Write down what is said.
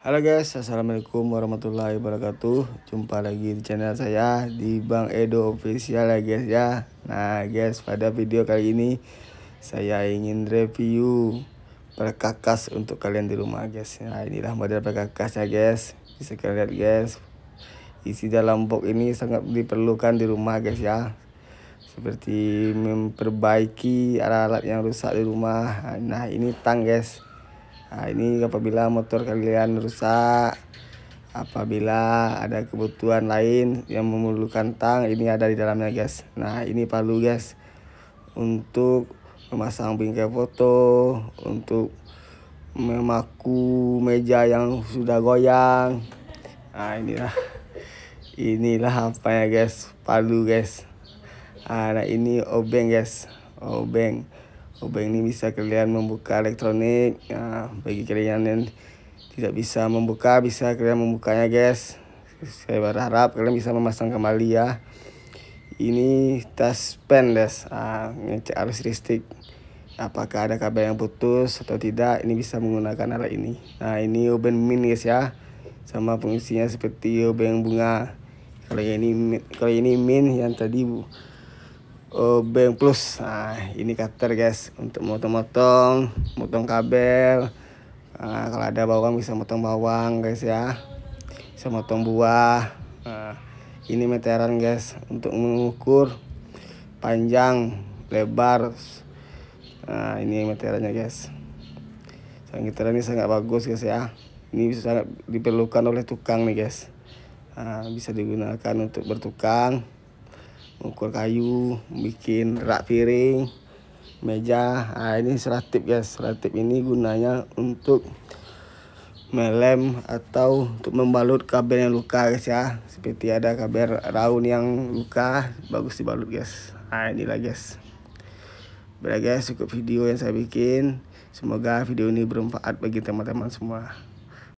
Halo guys, assalamualaikum warahmatullahi wabarakatuh. Jumpa lagi di channel saya di Bang Edo Official ya guys ya. Nah guys, pada video kali ini saya ingin review perkakas untuk kalian di rumah guys. Nah inilah model ya guys. Bisa kalian lihat guys. Isi dalam box ini sangat diperlukan di rumah guys ya. Seperti memperbaiki alat-alat yang rusak di rumah. Nah ini tang guys Nah, ini apabila motor kalian rusak, apabila ada kebutuhan lain yang memerlukan tang, ini ada di dalamnya, guys. Nah, ini palu, guys. Untuk memasang bingkai foto, untuk memaku meja yang sudah goyang. Nah, inilah. Inilah apa ya, guys? Palu, guys. Nah, ini obeng, guys. Obeng obeng ini bisa kalian membuka elektronik nah, bagi kalian yang tidak bisa membuka bisa kalian membukanya guys saya berharap kalian bisa memasang kembali ya ini tas pen guys ah, ngecek arus listrik apakah ada kabel yang putus atau tidak ini bisa menggunakan alat ini nah ini obeng mini guys ya sama fungsinya seperti obeng bunga kalau ini kalau ini min yang tadi bu uh, bank plus nah ini cutter guys untuk motong-motong motong kabel nah, kalau ada bawang bisa motong bawang guys ya bisa motong buah nah, ini meteran guys untuk mengukur panjang lebar nah ini meterannya guys sang meteran ini sangat bagus guys ya ini bisa sangat diperlukan oleh tukang nih guys nah, bisa digunakan untuk bertukang ukur kayu bikin rak piring meja nah, ini seratip guys seratip ini gunanya untuk melem atau untuk membalut kabel yang luka guys ya seperti ada kabel raun yang luka bagus dibalut guys nah inilah guys Baiklah guys cukup video yang saya bikin semoga video ini bermanfaat bagi teman-teman semua